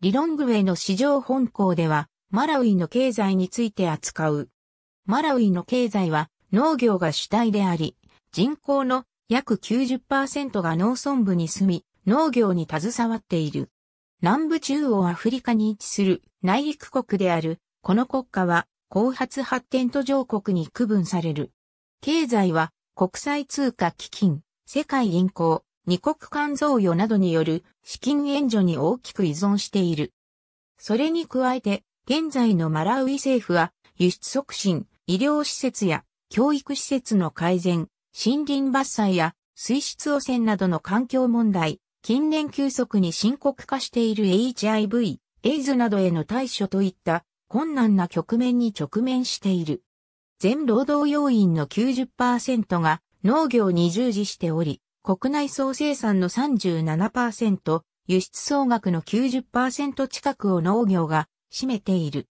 リロングウェイの市場本校では、マラウイの経済について扱う。マラウイの経済は農業が主体であり、人口の約90%が農村部に住み、農業に携わっている。南部中央アフリカに位置する内陸国である、この国家は後発発展途上国に区分される。経済は国際通貨基金、世界銀行、二国間贈与などによる資金援助に大きく依存している。それに加えて、現在のマラウイ政府は、輸出促進、医療施設や教育施設の改善、森林伐採や水質汚染などの環境問題、近年急速に深刻化している HIV、エイズなどへの対処といった困難な局面に直面している。全労働要員の90%が農業に従事しており、国内総生産の37%、輸出総額の90%近くを農業が占めている。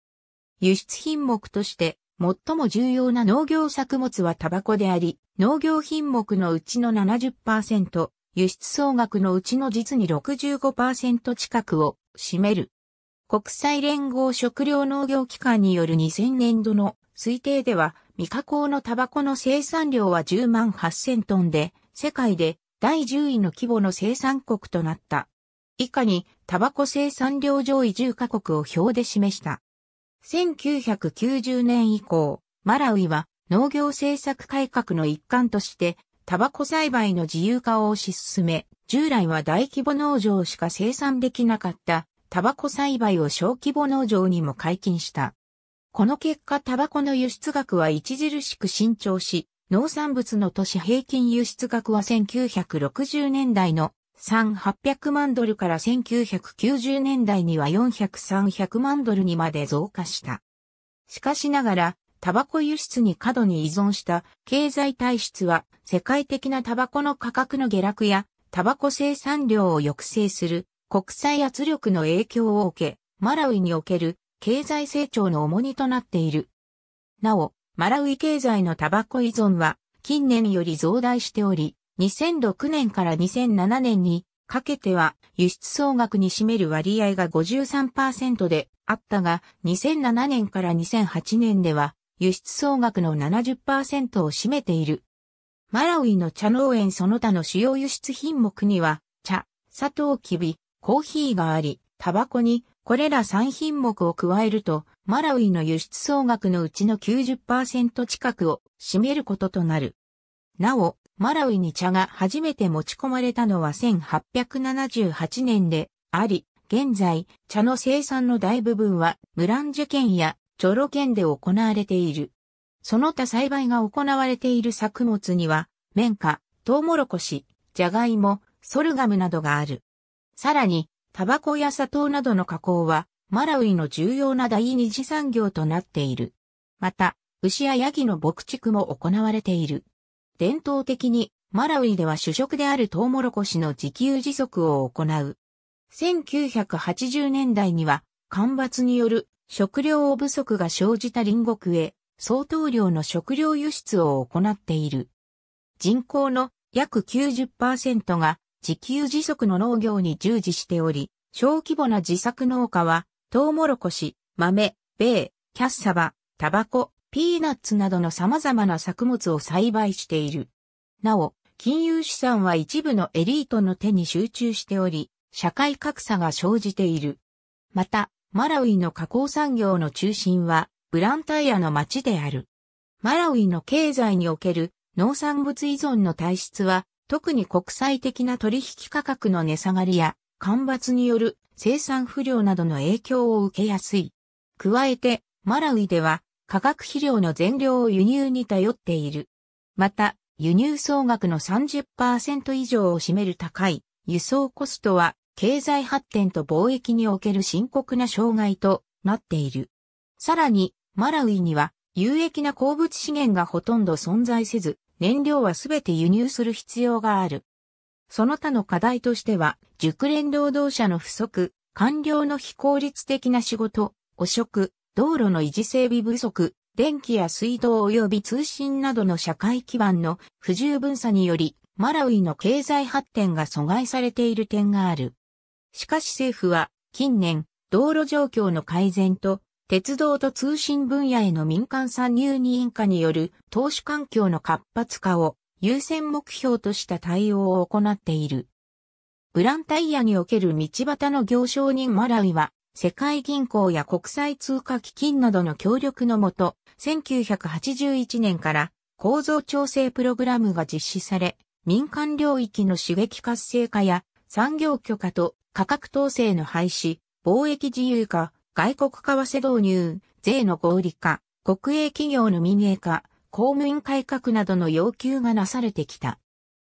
輸出品目として最も重要な農業作物はタバコであり、農業品目のうちの70%、輸出総額のうちの実に65%近くを占める。国際連合食糧農業機関による2000年度の推定では、未加工のタバコの生産量は10万8000トンで、世界で第10位の規模の生産国となった。以下に、タバコ生産量上位10カ国を表で示した。1990年以降、マラウイは農業政策改革の一環として、タバコ栽培の自由化を推し進め、従来は大規模農場しか生産できなかったタバコ栽培を小規模農場にも解禁した。この結果タバコの輸出額は著しく伸長し、農産物の都市平均輸出額は1960年代の3800万ドルから1990年代には400300万ドルにまで増加した。しかしながら、タバコ輸出に過度に依存した経済体質は世界的なタバコの価格の下落やタバコ生産量を抑制する国際圧力の影響を受け、マラウイにおける経済成長の重荷となっている。なお、マラウイ経済のタバコ依存は近年より増大しており、2006年から2007年にかけては輸出総額に占める割合が53%であったが、2007年から2008年では輸出総額の70%を占めている。マラウイの茶農園その他の主要輸出品目には、茶、砂糖キビ、コーヒーがあり、タバコにこれら3品目を加えると、マラウイの輸出総額のうちの90%近くを占めることとなる。なお、マラウイに茶が初めて持ち込まれたのは1878年であり、現在、茶の生産の大部分はムランジュ県やチョロ県で行われている。その他栽培が行われている作物には、綿花、トウモロコシ、ジャガイモ、ソルガムなどがある。さらに、タバコや砂糖などの加工は、マラウイの重要な第二次産業となっている。また、牛やヤギの牧畜も行われている。伝統的に、マラウイでは主食であるトウモロコシの自給自足を行う。1980年代には、干ばつによる食料不足が生じた隣国へ、相当量の食料輸出を行っている。人口の約90%が自給自足の農業に従事しており、小規模な自作農家は、トウモロコシ、豆、米、キャッサバ、タバコ、ピーナッツなどの様々な作物を栽培している。なお、金融資産は一部のエリートの手に集中しており、社会格差が生じている。また、マラウイの加工産業の中心は、ブランタイアの町である。マラウイの経済における農産物依存の体質は特に国際的な取引価格の値下がりや、干ばつによる生産不良などの影響を受けやすい。加えて、マラウイでは、化学肥料の全量を輸入に頼っている。また、輸入総額の30%以上を占める高い輸送コストは、経済発展と貿易における深刻な障害となっている。さらに、マラウイには有益な鉱物資源がほとんど存在せず、燃料はすべて輸入する必要がある。その他の課題としては、熟練労働者の不足、官僚の非効率的な仕事、汚職、道路の維持整備不足、電気や水道及び通信などの社会基盤の不十分さにより、マラウイの経済発展が阻害されている点がある。しかし政府は、近年、道路状況の改善と鉄道と通信分野への民間参入委員会による投資環境の活発化を優先目標とした対応を行っている。ブランタイヤにおける道端の行商人マラウイは、世界銀行や国際通貨基金などの協力のもと、1981年から構造調整プログラムが実施され、民間領域の刺激活性化や産業許可と価格統制の廃止、貿易自由化、外国為替導入、税の合理化、国営企業の民営化、公務員改革などの要求がなされてきた。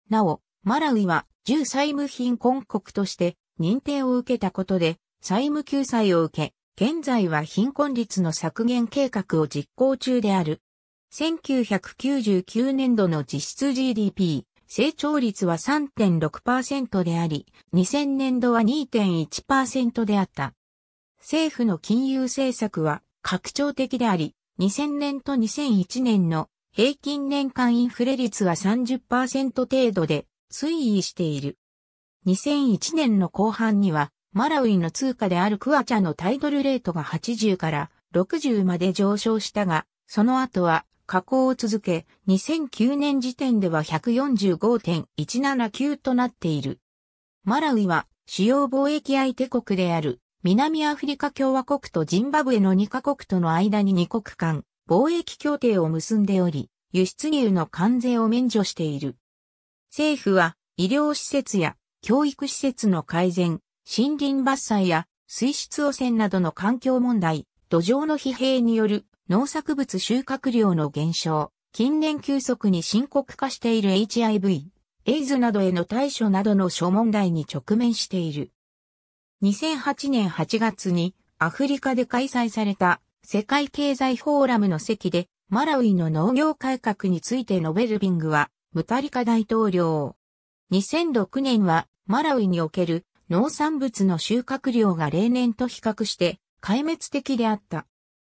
なお、マラウイは重債務貧困国として認定を受けたことで、債務救済を受け、現在は貧困率の削減計画を実行中である。1999年度の実質 GDP、成長率は3.6%であり、2000年度は2.1%であった。政府の金融政策は拡張的であり、2000年と2001年の平均年間インフレ率は30%程度で推移している。2001年の後半には、マラウイの通貨であるクアチャのタイドルレートが80から60まで上昇したが、その後は下降を続け、2009年時点では145.179となっている。マラウイは主要貿易相手国である南アフリカ共和国とジンバブエの2カ国との間に2国間貿易協定を結んでおり、輸出入の関税を免除している。政府は医療施設や教育施設の改善、森林伐採や水質汚染などの環境問題、土壌の疲弊による農作物収穫量の減少、近年急速に深刻化している HIV、エイズなどへの対処などの諸問題に直面している。2008年8月にアフリカで開催された世界経済フォーラムの席でマラウイの農業改革についてノベルビングはムタリカ大統領。2006年はマラウイにおける農産物の収穫量が例年と比較して壊滅的であった。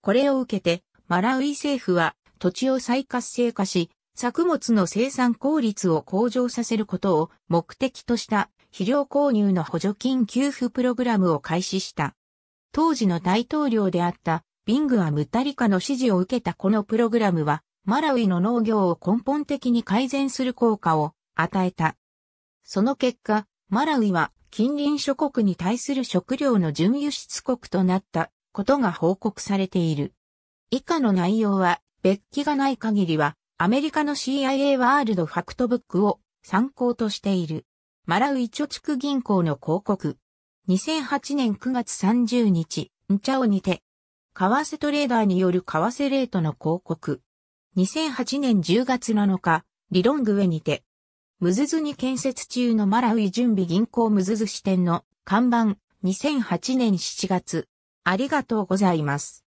これを受けてマラウイ政府は土地を再活性化し作物の生産効率を向上させることを目的とした肥料購入の補助金給付プログラムを開始した。当時の大統領であったビングはムタリカの支持を受けたこのプログラムは、マラウイの農業を根本的に改善する効果を与えた。その結果、マラウイは近隣諸国に対する食料の準輸出国となったことが報告されている。以下の内容は、別記がない限りは、アメリカの CIA ワールドファクトブックを参考としている。マラウイ貯蓄銀行の広告。2008年9月30日、んちゃをにて、為替トレーダーによる為替レートの広告。2008年10月7日、リロングウェにて、ムズズに建設中のマラウイ準備銀行ムズズ支店の看板、2008年7月。ありがとうございます。